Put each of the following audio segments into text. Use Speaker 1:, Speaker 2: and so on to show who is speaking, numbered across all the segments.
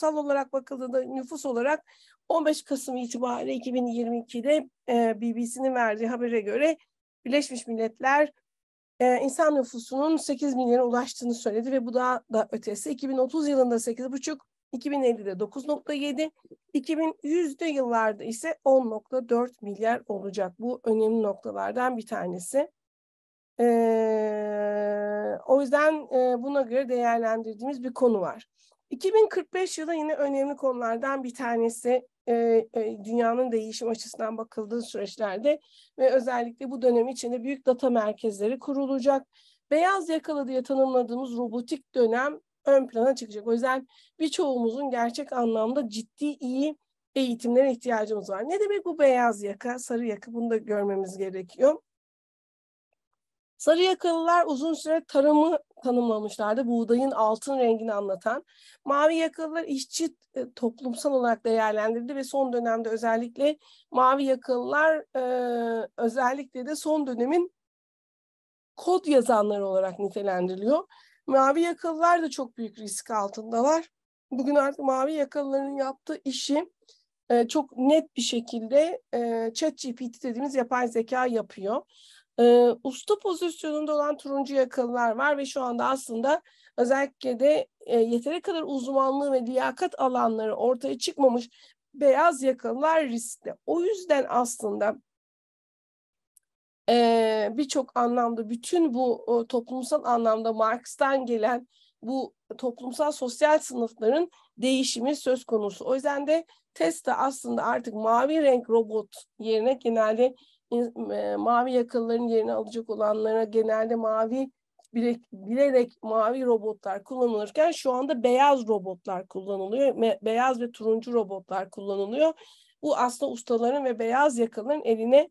Speaker 1: kutsal olarak bakıldığında nüfus olarak 15 Kasım itibariyle 2022'de e, BBC'nin verdiği habere göre Birleşmiş Milletler e, insan nüfusunun 8 milyona ulaştığını söyledi ve bu daha da ötesi. 2030 yılında 8,5, 2050'de 9,7, 2100'de yıllarda ise 10,4 milyar olacak. Bu önemli noktalardan bir tanesi. Ee, o yüzden e, buna göre değerlendirdiğimiz bir konu var. 2045 yılı yine önemli konulardan bir tanesi e, e, dünyanın değişim açısından bakıldığı süreçlerde ve özellikle bu dönem içinde büyük data merkezleri kurulacak. Beyaz yakalı diye tanımladığımız robotik dönem ön plana çıkacak. O yüzden birçoğumuzun gerçek anlamda ciddi iyi eğitimlere ihtiyacımız var. Ne demek bu beyaz yaka, sarı yaka bunu da görmemiz gerekiyor. Sarı yakalılar uzun süre tarımı tanımlamışlardı. Buğdayın altın rengini anlatan. Mavi yakalılar işçi e, toplumsal olarak değerlendirildi ve son dönemde özellikle mavi yakalılar e, özellikle de son dönemin kod yazanları olarak nitelendiriliyor. Mavi yakalılar da çok büyük risk altındalar. Bugün artık mavi yakalıların yaptığı işi e, çok net bir şekilde e, ChatGPT dediğimiz yapay zeka yapıyor. E, usta pozisyonunda olan turuncu yakalılar var ve şu anda aslında özellikle de e, yeteri kadar uzmanlığı ve liyakat alanları ortaya çıkmamış beyaz yakalılar riskli. O yüzden aslında e, birçok anlamda bütün bu e, toplumsal anlamda Marx'tan gelen bu toplumsal sosyal sınıfların değişimi söz konusu. O yüzden de Tesla aslında artık mavi renk robot yerine genelde e, mavi yakalıların yerini alacak olanlara genelde mavi bilerek, bilerek mavi robotlar kullanılırken şu anda beyaz robotlar kullanılıyor. Me, beyaz ve turuncu robotlar kullanılıyor. Bu aslında ustaların ve beyaz yakaların eline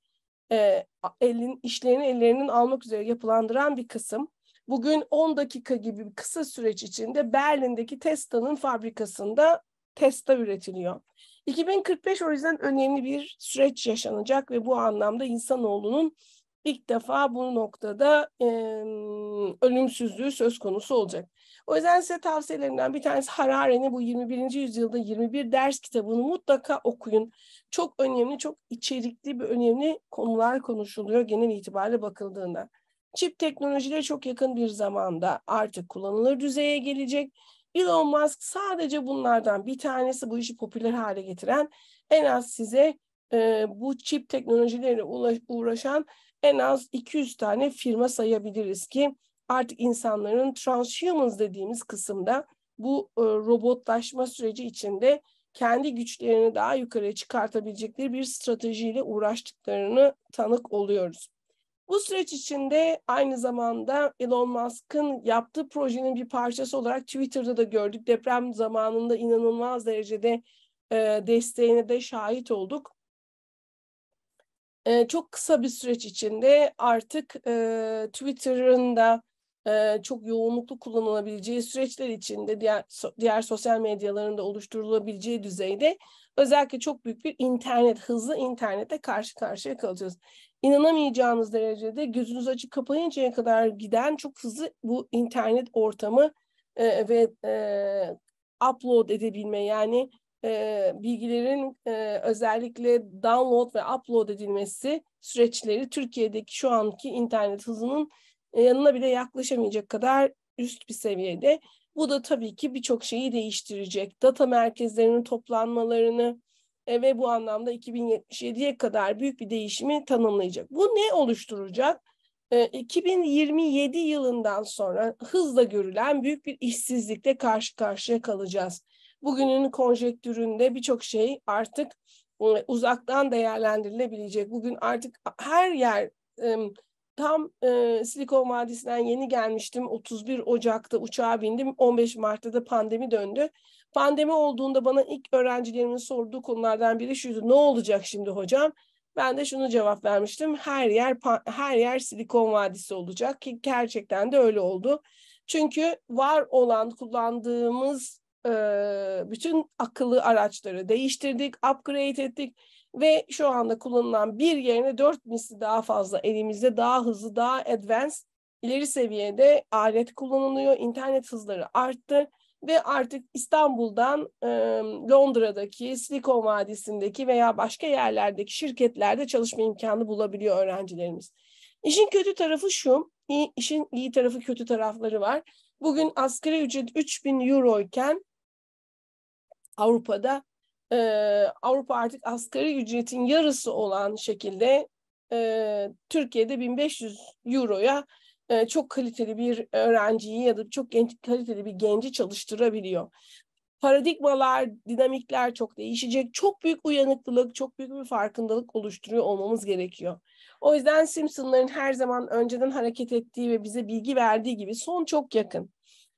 Speaker 1: e, elin işlerini ellerinin almak üzere yapılandıran bir kısım. Bugün 10 dakika gibi bir kısa süreç içinde Berlin'deki Tesla'nın fabrikasında Tesla üretiliyor. 2045 o yüzden önemli bir süreç yaşanacak ve bu anlamda insanoğlunun ilk defa bu noktada e, ölümsüzlüğü söz konusu olacak. O yüzden size tavsiyelerimden bir tanesi Harare'nin bu 21. yüzyılda 21 ders kitabını mutlaka okuyun. Çok önemli, çok içerikli bir önemli konular konuşuluyor genel itibariyle bakıldığında. Çip teknolojileri çok yakın bir zamanda artık kullanılır düzeye gelecek Elon Musk sadece bunlardan bir tanesi bu işi popüler hale getiren en az size e, bu çip teknolojileriyle uğraşan en az 200 tane firma sayabiliriz ki artık insanların transhumans dediğimiz kısımda bu e, robotlaşma süreci içinde kendi güçlerini daha yukarıya çıkartabilecekleri bir stratejiyle uğraştıklarını tanık oluyoruz. Bu süreç içinde aynı zamanda Elon Musk'ın yaptığı projenin bir parçası olarak Twitter'da da gördük. Deprem zamanında inanılmaz derecede e, desteğine de şahit olduk. E, çok kısa bir süreç içinde artık e, Twitter'ın da çok yoğunluklu kullanılabileceği süreçler içinde diğer diğer sosyal medyalarında oluşturulabileceği düzeyde özellikle çok büyük bir internet hızlı internete karşı karşıya kalacağız. İnanamayacağınız derecede gözünüz açık kapayıncaya kadar giden çok hızlı bu internet ortamı e, ve e, upload edebilme yani e, bilgilerin e, özellikle download ve upload edilmesi süreçleri Türkiye'deki şu anki internet hızının e, yanına bile yaklaşamayacak kadar üst bir seviyede. Bu da tabii ki birçok şeyi değiştirecek. Data merkezlerinin toplanmalarını e, ve bu anlamda 2077'ye kadar büyük bir değişimi tanımlayacak. Bu ne oluşturacak? 2027 e, yılından sonra hızla görülen büyük bir işsizlikle karşı karşıya kalacağız. Bugünün konjektüründe birçok şey artık uzaktan değerlendirilebilecek. Bugün artık her yer tam e, Silikon Vadisi'nden yeni gelmiştim. 31 Ocak'ta uçağa bindim. 15 Mart'ta da pandemi döndü. Pandemi olduğunda bana ilk öğrencilerimin sorduğu konulardan biri şuydu. Ne olacak şimdi hocam? Ben de şunu cevap vermiştim. Her yer her yer Silikon Vadisi olacak ki gerçekten de öyle oldu. Çünkü var olan kullandığımız e, bütün akıllı araçları değiştirdik, upgrade ettik ve şu anda kullanılan bir yerine dört misli daha fazla elimizde daha hızlı, daha advanced ileri seviyede alet kullanılıyor. İnternet hızları arttı ve artık İstanbul'dan e, Londra'daki, Silikon Vadisi'ndeki veya başka yerlerdeki şirketlerde çalışma imkanı bulabiliyor öğrencilerimiz. İşin kötü tarafı şu, iyi, işin iyi tarafı kötü tarafları var. Bugün asgari ücret 3000 euro iken Avrupa'da e, Avrupa artık asgari ücretin yarısı olan şekilde e, Türkiye'de 1500 euroya e, çok kaliteli bir öğrenciyi ya da çok genç kaliteli bir genci çalıştırabiliyor. Paradigmalar, dinamikler çok değişecek. Çok büyük uyanıklılık, çok büyük bir farkındalık oluşturuyor olmamız gerekiyor. O yüzden Simpson'ların her zaman önceden hareket ettiği ve bize bilgi verdiği gibi son çok yakın.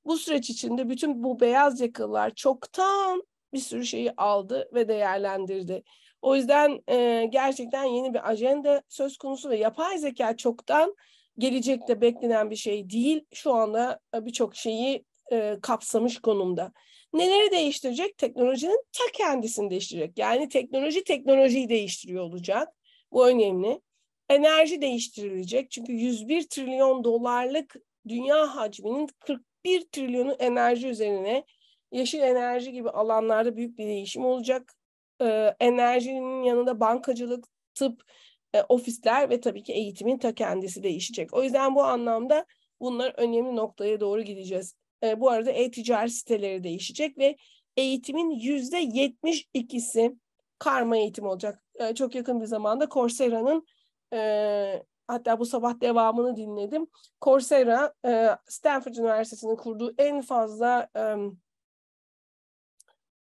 Speaker 1: Bu süreç içinde bütün bu beyaz yakalılar çoktan bir sürü şeyi aldı ve değerlendirdi. O yüzden e, gerçekten yeni bir ajanda söz konusu ve yapay zeka çoktan gelecekte beklenen bir şey değil. Şu anda e, birçok şeyi e, kapsamış konumda. Neleri değiştirecek? Teknolojinin ta kendisini değiştirecek. Yani teknoloji teknolojiyi değiştiriyor olacak. Bu önemli. Enerji değiştirilecek. Çünkü 101 trilyon dolarlık dünya hacminin 41 trilyonu enerji üzerine yeşil enerji gibi alanlarda büyük bir değişim olacak. Ee, enerjinin yanında bankacılık, tıp, e, ofisler ve tabii ki eğitimin ta kendisi değişecek. O yüzden bu anlamda bunlar önemli noktaya doğru gideceğiz. Ee, bu arada e-ticaret siteleri değişecek ve eğitimin yüzde yetmiş ikisi karma eğitim olacak. Ee, çok yakın bir zamanda Coursera'nın e, hatta bu sabah devamını dinledim. Coursera, e, Stanford Üniversitesi'nin kurduğu en fazla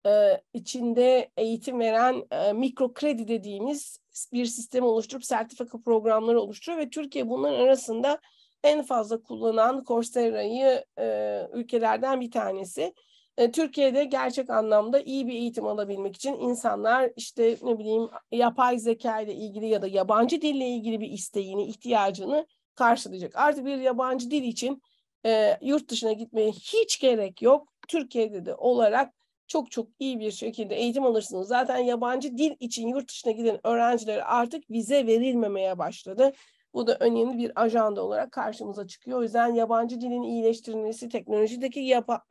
Speaker 1: e, içinde eğitim veren e, mikro kredi dediğimiz bir sistem oluşturup sertifika programları oluşturuyor ve Türkiye bunların arasında en fazla kullanan Coursera'yı e, ülkelerden bir tanesi. E, Türkiye'de gerçek anlamda iyi bir eğitim alabilmek için insanlar işte ne bileyim yapay zeka ile ilgili ya da yabancı dille ilgili bir isteğini, ihtiyacını karşılayacak. Artık bir yabancı dil için e, yurt dışına gitmeye hiç gerek yok. Türkiye'de de olarak çok çok iyi bir şekilde eğitim alırsınız. Zaten yabancı dil için yurt dışına giden öğrencilere artık vize verilmemeye başladı. Bu da önemli bir ajanda olarak karşımıza çıkıyor. O yüzden yabancı dilin iyileştirilmesi, teknolojideki yapa,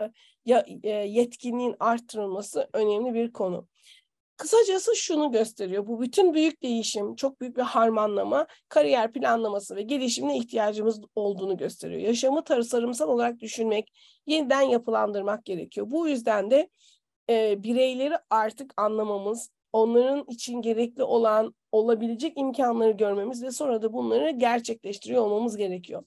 Speaker 1: ya, e, yetkinliğin arttırılması önemli bir konu. Kısacası şunu gösteriyor. Bu bütün büyük değişim, çok büyük bir harmanlama, kariyer planlaması ve gelişimine ihtiyacımız olduğunu gösteriyor. Yaşamı tasarımsal olarak düşünmek, yeniden yapılandırmak gerekiyor. Bu yüzden de e, bireyleri artık anlamamız, onların için gerekli olan olabilecek imkanları görmemiz ve sonra da bunları gerçekleştiriyor olmamız gerekiyor.